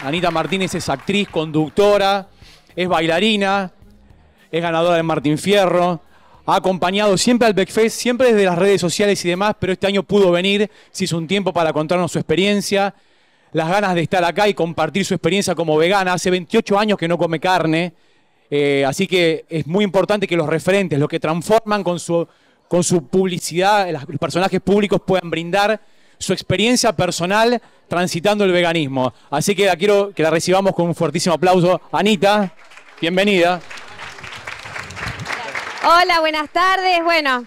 Anita Martínez es actriz, conductora, es bailarina, es ganadora de Martín Fierro. Ha acompañado siempre al Beckfest, siempre desde las redes sociales y demás, pero este año pudo venir, si hizo un tiempo para contarnos su experiencia, las ganas de estar acá y compartir su experiencia como vegana. Hace 28 años que no come carne, eh, así que es muy importante que los referentes, los que transforman con su, con su publicidad, los personajes públicos puedan brindar su experiencia personal transitando el veganismo. Así que la quiero que la recibamos con un fuertísimo aplauso. Anita, bienvenida. Hola, buenas tardes. Bueno,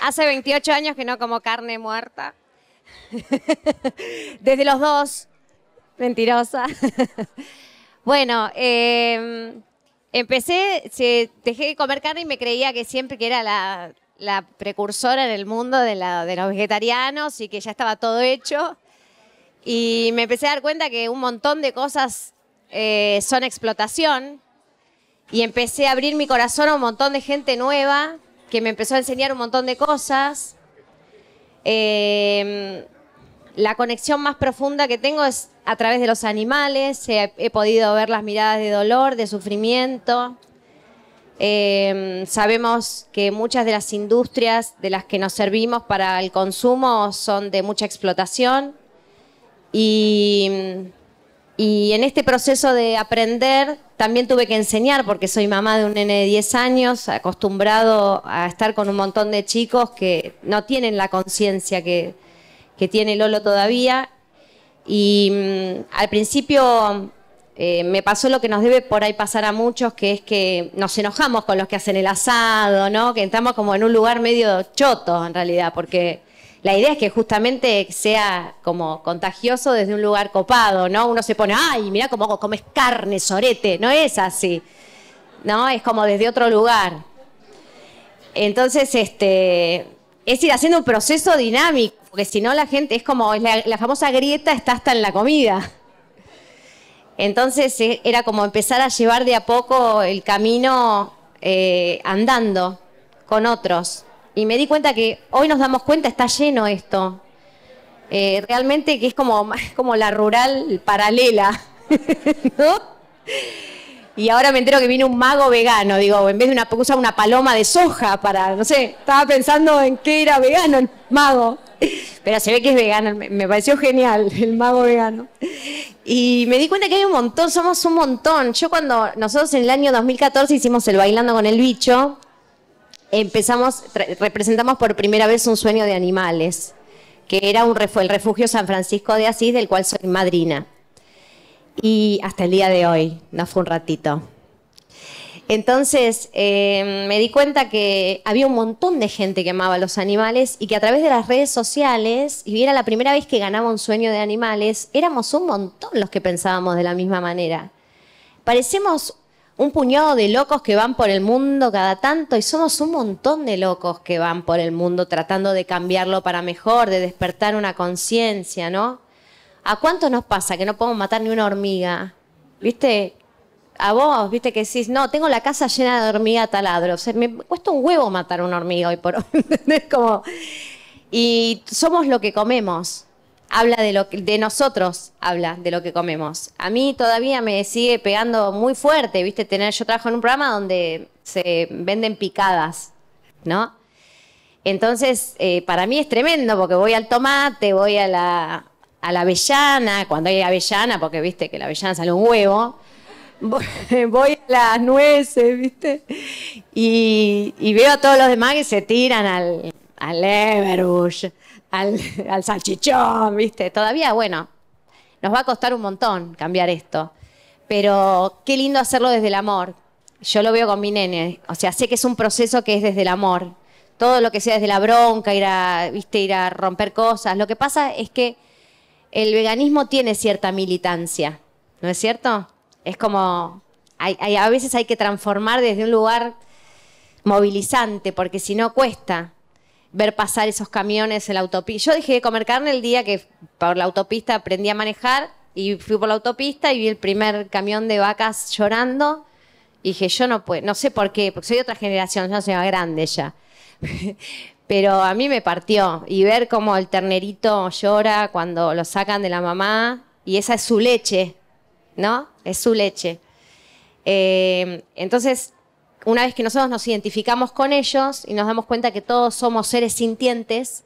hace 28 años que no como carne muerta. Desde los dos. Mentirosa. Bueno, em, empecé, dejé de comer carne y me creía que siempre que era la, precursora en el mundo de, de los vegetarianos y que ya estaba todo hecho. Y me empecé a dar cuenta que un montón de cosas eh, son explotación y empecé a abrir mi corazón a un montón de gente nueva que me empezó a enseñar un montón de cosas. Em, la conexión más profunda que tengo es a través de los animales, he, podido ver las miradas de dolor, de sufrimiento. Em, sabemos que muchas de las industrias de las que nos servimos para el consumo son de mucha explotación y, en este proceso de aprender también tuve que enseñar, porque soy mamá de un nene de 10 años, acostumbrado a estar con un montón de chicos que no tienen la conciencia que, tiene Lolo todavía. Y mm, al principio eh, me pasó lo que nos debe por ahí pasar a muchos, que es que nos enojamos con los que hacen el asado, ¿no? Que entramos como en un lugar medio choto en realidad, porque la idea es que justamente sea como contagioso desde un lugar copado, ¿no? Uno se pone, ay, mira cómo comes carne, sorete, no es así, ¿no? Es como desde otro lugar. Entonces, este, es ir haciendo un proceso dinámico, porque si no la gente es como, la, famosa grieta está hasta en la comida. Entonces e, era como empezar a llevar de a poco el camino eh, andando con otros. Y me di cuenta que hoy nos damos cuenta, está lleno esto. Eh, realmente que es como, como la rural paralela, Y ahora me entero que viene un mago vegano, digo, en vez de una una paloma de soja para, no sé, estaba pensando en qué era vegano el mago. Pero se ve que es vegano, me pareció genial el mago vegano. Y me di cuenta que hay un montón, somos un montón. Yo cuando nosotros en el año 2014 hicimos el Bailando con el Bicho, empezamos, representamos por primera vez un sueño de animales, que era el refugio San Francisco de Asís, del cual soy madrina. Y hasta el día de hoy, no fue un ratito. Entonces eh, me di cuenta que había un montón de gente que amaba los animales y que a través de las redes sociales, y era la primera vez que ganaba un sueño de animales, éramos un montón los que pensábamos de la misma manera. Parecemos un puñado de locos que van por el mundo cada tanto y somos un montón de locos que van por el mundo tratando de cambiarlo para mejor, de despertar una conciencia, ¿no? ¿A cuánto nos pasa que no podemos matar ni una hormiga? ¿Viste? A vos, viste que decís, no, tengo la casa llena de hormiga taladro. me cuesta un huevo matar una hormiga hoy por hoy. ¿Entendés? Como. Y somos lo que comemos habla de lo que, de nosotros, habla de lo que comemos. A mí todavía me sigue pegando muy fuerte, viste, tener, yo trabajo en un programa donde se venden picadas, ¿no? Entonces, eh, para mí es tremendo, porque voy al tomate, voy a la, a la avellana, cuando hay avellana, porque viste que la avellana sale un huevo, voy a las nueces, viste, y veo a todos los demás que se tiran al, al Everush, al, salchichón, ¿viste? Todavía, bueno, nos va a costar un montón cambiar esto. Pero qué lindo hacerlo desde el amor. Yo lo veo con mi nene. O sea, sé que es un proceso que es desde el amor. Todo lo que sea desde la bronca, ir a, ¿viste? ir a romper cosas. Lo que pasa es que el veganismo tiene cierta militancia, ¿no es cierto? Es como, a veces hay que transformar desde un lugar movilizante, porque si no cuesta ver pasar esos camiones en la autopista. Yo dejé de comer carne el día que por la autopista aprendí a manejar y fui por la autopista y vi el primer camión de vacas llorando. Y dije, yo no puedo, no sé por qué, porque soy de otra generación, yo no soy más grande ya. Pero a mí me partió y ver cómo el ternerito llora cuando lo sacan de la mamá y esa es su leche, ¿no? Es su leche. Eh, entonces, una vez que nosotros nos identificamos con ellos y nos damos cuenta que todos somos seres sintientes,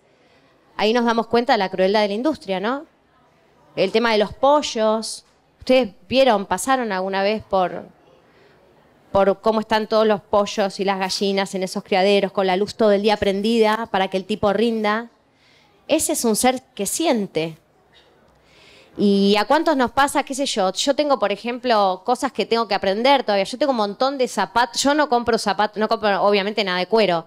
ahí nos damos cuenta de la crueldad de la industria, ¿no? El tema de los pollos. Ustedes vieron, pasaron alguna vez por, por cómo están todos los pollos y las gallinas en esos criaderos, con la luz todo el día prendida para que el tipo rinda. Ese es un ser que siente, ¿Y a cuántos nos pasa, qué sé yo? Yo tengo, por ejemplo, cosas que tengo que aprender todavía. Yo tengo un montón de zapatos. Yo no compro zapatos, no compro obviamente nada de cuero,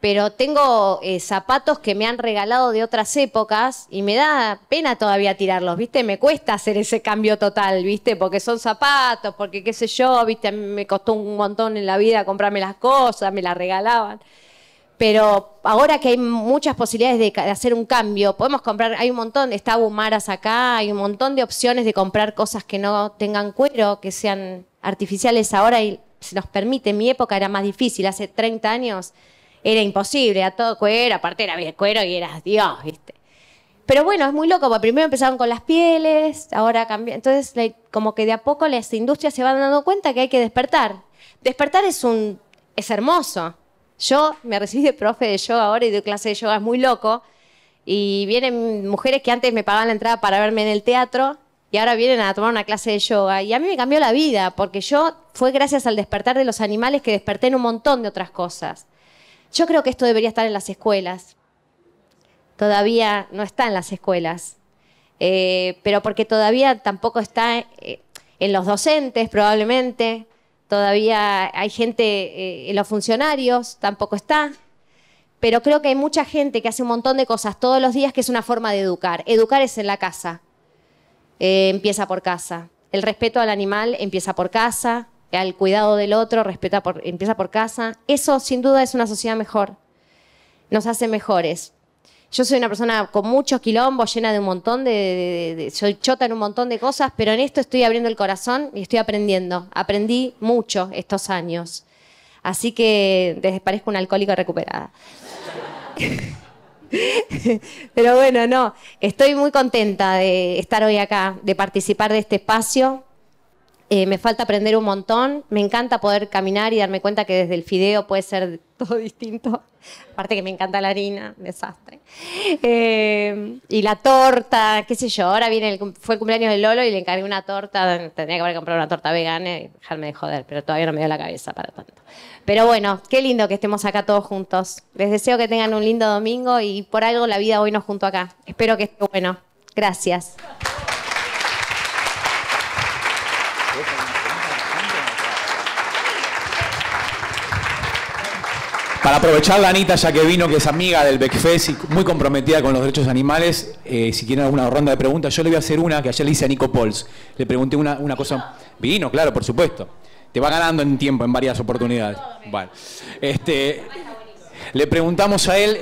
pero tengo eh, zapatos que me han regalado de otras épocas y me da pena todavía tirarlos, ¿viste? Me cuesta hacer ese cambio total, ¿viste? Porque son zapatos, porque qué sé yo, ¿viste? A me costó un montón en la vida comprarme las cosas, me las regalaban pero ahora que hay muchas posibilidades de, hacer un cambio, podemos comprar, hay un montón, está Bumaras acá, hay un montón de opciones de comprar cosas que no tengan cuero, que sean artificiales ahora y se nos permite. mi época era más difícil, hace 30 años era imposible, a todo cuero, aparte era bien cuero y eras Dios, ¿viste? Pero bueno, es muy loco, porque primero empezaron con las pieles, ahora cambian. Entonces, como que de a poco las industrias se van dando cuenta que hay que despertar. Despertar es un es hermoso yo me recibí de profe de yoga ahora y de clase de yoga, es muy loco. Y vienen mujeres que antes me pagaban la entrada para verme en el teatro y ahora vienen a tomar una clase de yoga. Y a mí me cambió la vida, porque yo fue gracias al despertar de los animales que desperté en un montón de otras cosas. Yo creo que esto debería estar en las escuelas. Todavía no está en las escuelas. Eh, pero porque todavía tampoco está eh, en los docentes, probablemente todavía hay gente, eh, los funcionarios tampoco está, pero creo que hay mucha gente que hace un montón de cosas todos los días que es una forma de educar. Educar es en la casa, eh, empieza por casa. El respeto al animal empieza por casa, al cuidado del otro respeta empieza por casa. Eso sin duda es una sociedad mejor, nos hace mejores yo soy una persona con muchos quilombos, llena de un montón de, soy chota en un montón de cosas, pero en esto estoy abriendo el corazón y estoy aprendiendo. Aprendí mucho estos años. Así que desparezco parezco un alcohólica recuperada. pero bueno, no, estoy muy contenta de estar hoy acá, de participar de este espacio, eh, me falta aprender un montón. Me encanta poder caminar y darme cuenta que desde el fideo puede ser todo distinto. Aparte que me encanta la harina, desastre. Eh, y la torta, qué sé yo. Ahora viene el, fue el cumpleaños de Lolo y le encargué una torta. Tenía que haber comprado una torta vegana y dejarme de joder, pero todavía no me dio la cabeza para tanto. Pero bueno, qué lindo que estemos acá todos juntos. Les deseo que tengan un lindo domingo y por algo la vida hoy nos junto acá. Espero que esté bueno. Gracias. Para aprovechar la Anita, ya que vino, que es amiga del Beckfest y muy comprometida con los derechos animales, eh, si quieren alguna ronda de preguntas, yo le voy a hacer una que ayer le hice a Nico Pols. Le pregunté una, cosa. Vino, claro, por supuesto. Te va ganando en tiempo, en varias oportunidades. Vale. Este, le preguntamos a él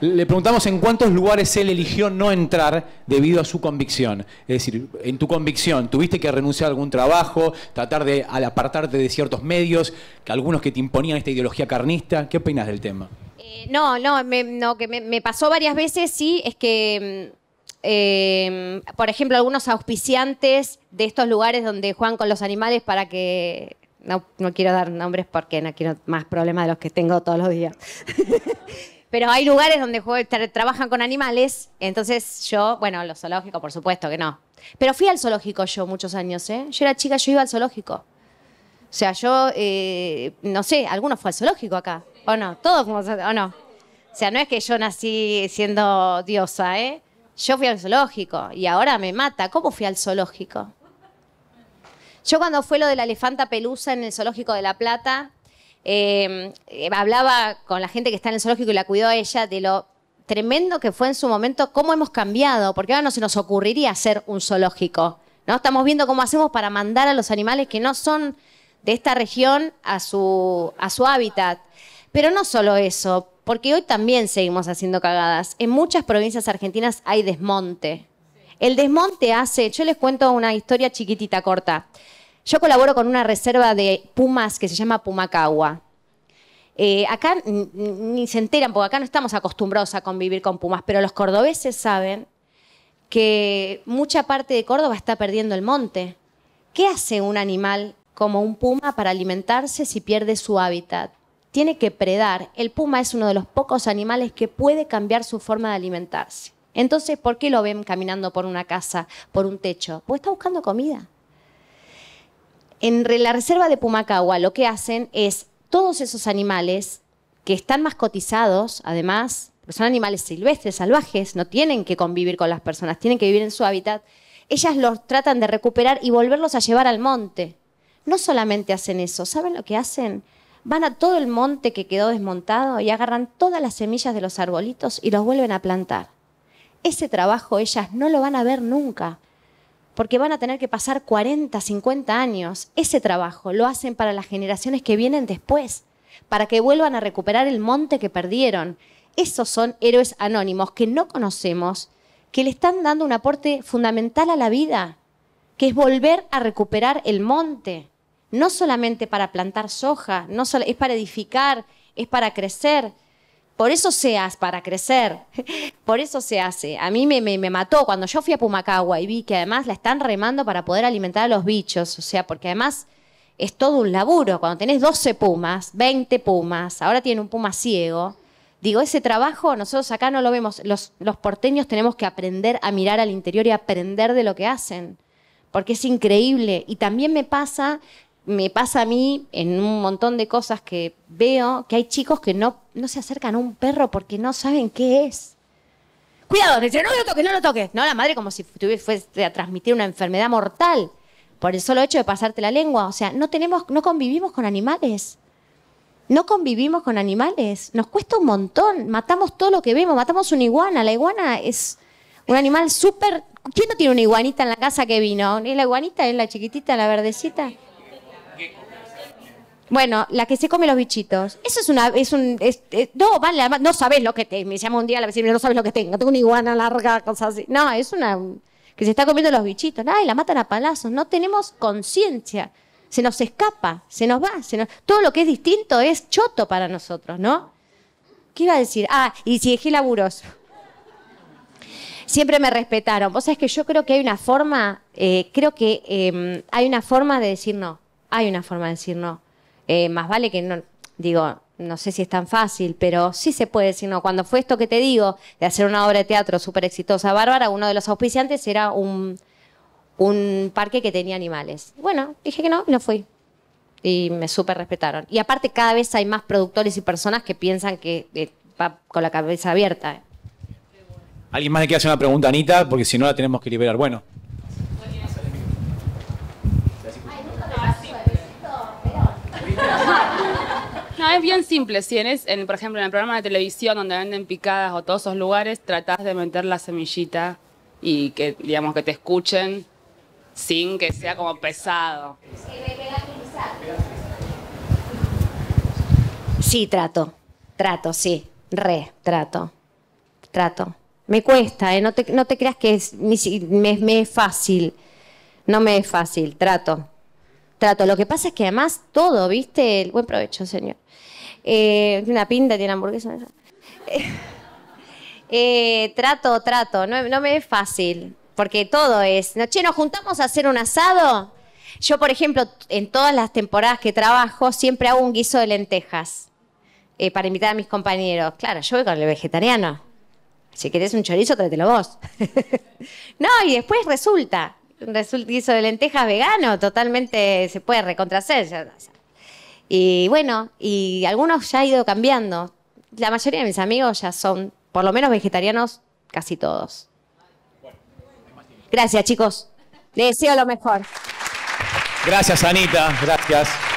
le preguntamos en cuántos lugares él eligió no entrar debido a su convicción. Es decir, en tu convicción, ¿tuviste que renunciar a algún trabajo, tratar de al apartarte de ciertos medios, que algunos que te imponían esta ideología carnista? ¿Qué opinas del tema? Eh, no, no, me, que me, pasó varias veces, sí, es que, mm, em, por ejemplo, algunos auspiciantes de estos lugares donde juegan con los animales para que no, no, quiero dar nombres porque no quiero más problemas de los que tengo todos los días. Pero hay lugares donde trabajan con animales, entonces yo, bueno, los zoológicos, por supuesto que no. Pero fui al zoológico yo muchos años, ¿eh? Yo era chica, yo iba al zoológico. O sea, yo, eh, no sé, algunos fue al zoológico acá, ¿o no? Todos como, ¿o no? O sea, no es que yo nací siendo diosa, ¿eh? Yo fui al zoológico y ahora me mata. ¿Cómo fui al zoológico? Yo cuando fue lo de la elefanta pelusa en el zoológico de La Plata, Em, eh, hablaba con la gente que está en el zoológico y la cuidó a ella de lo tremendo que fue en su momento, cómo hemos cambiado, porque ahora no se nos ocurriría hacer un zoológico. ¿no? Estamos viendo cómo hacemos para mandar a los animales que no son de esta región a su, a su hábitat. Pero no solo eso, porque hoy también seguimos haciendo cagadas. En muchas provincias argentinas hay desmonte. El desmonte hace, yo les cuento una historia chiquitita, corta. Yo colaboro con una reserva de pumas que se llama Pumacagua. Eh, acá ni se enteran, porque acá no estamos acostumbrados a convivir con pumas, pero los cordobeses saben que mucha parte de Córdoba está perdiendo el monte. ¿Qué hace un animal como un puma para alimentarse si pierde su hábitat? Tiene que predar. El puma es uno de los pocos animales que puede cambiar su forma de alimentarse. Entonces, ¿por qué lo ven caminando por una casa, por un techo? Pues está buscando comida. En la reserva de Pumacagua lo que hacen es todos esos animales que están mascotizados, además, porque son animales silvestres, salvajes, no tienen que convivir con las personas, tienen que vivir en su hábitat, ellas los tratan de recuperar y volverlos a llevar al monte. No solamente hacen eso, ¿saben lo que hacen? Van a todo el monte que quedó desmontado y agarran todas las semillas de los arbolitos y los vuelven a plantar. Ese trabajo ellas no lo van a ver nunca porque van a tener que pasar 40, 50 años. Ese trabajo lo hacen para las generaciones que vienen después, para que vuelvan a recuperar el monte que perdieron. Esos son héroes anónimos que no conocemos, que le están dando un aporte fundamental a la vida, que es volver a recuperar el monte, no solamente para plantar soja, no es para edificar, es para crecer, por eso seas, para crecer. Por eso se hace. A mí me, me, mató cuando yo fui a Pumacagua y vi que además la están remando para poder alimentar a los bichos. O sea, porque además es todo un laburo. Cuando tenés 12 pumas, 20 pumas, ahora tiene un puma ciego. Digo, ese trabajo nosotros acá no lo vemos. Los, los porteños tenemos que aprender a mirar al interior y aprender de lo que hacen. Porque es increíble. Y también me pasa me pasa a mí en un montón de cosas que veo que hay chicos que no, no se acercan a un perro porque no saben qué es. Cuidado, dice, no, lo toques, no lo toques. No, la madre como si fuese a transmitir una enfermedad mortal por el solo hecho de pasarte la lengua. O sea, no tenemos, no convivimos con animales. No convivimos con animales. Nos cuesta un montón. Matamos todo lo que vemos. Matamos una iguana. La iguana es un animal súper. ¿Quién no tiene una iguanita en la casa que vino? ¿Es la iguanita? ¿Es la chiquitita, la verdecita? Bueno, la que se come los bichitos. Eso es una. Es un, no, no sabes lo que tengo. Me llama un día la vecina, no sabes lo que tengo. Tengo una iguana larga, cosas así. No, es una. que se está comiendo los bichitos. y la matan a palazos. No tenemos conciencia. Se nos escapa, se nos va. Se nos, todo lo que es distinto es choto para nosotros, ¿no? ¿Qué iba a decir? Ah, y si dejé laburoso, Siempre me respetaron. Vos sabés que yo creo que hay una forma. Eh, creo que em, hay una forma de decir no. Hay una forma de decir no eh, más vale que no, digo, no sé si es tan fácil, pero sí se puede decir, cuando fue esto que te digo, de hacer una obra de teatro súper exitosa, bárbara, uno de los auspiciantes era un, un parque que tenía animales. Bueno, dije que no y no fui. Y me súper respetaron. Y aparte cada vez hay más productores y personas que piensan que eh, va con la cabeza abierta. ¿Alguien más le quiere hacer una pregunta, Anita? Porque si no la tenemos que liberar. Bueno. es bien simple. Si eres, por ejemplo, en el programa de televisión donde venden picadas o todos esos lugares, tratás de meter la semillita y que, digamos, que te escuchen sin que sea como pesado. Sí, trato. Trato, sí. Re, trato. Trato. Me cuesta, eh. no, te, creas que es, me es fácil. No me es fácil, trato trato. Lo que pasa es que además todo, ¿viste? buen provecho, señor. Eh, tiene una pinta, tiene hamburguesa. Eh, trato, trato. No, me es fácil, porque todo es. No, che, nos juntamos a hacer un asado. Yo, por ejemplo, en todas las temporadas que trabajo, siempre hago un guiso de lentejas eh, para invitar a mis compañeros. Claro, yo voy con el vegetariano. Si querés un chorizo, trátelo vos. no, y después resulta un hizo de lentejas vegano, totalmente se puede recontracer. Y bueno, y algunos ya ha ido cambiando. La mayoría de mis amigos ya son, por lo menos vegetarianos, casi todos. Gracias, chicos. Les deseo lo mejor. Gracias, Anita. Gracias.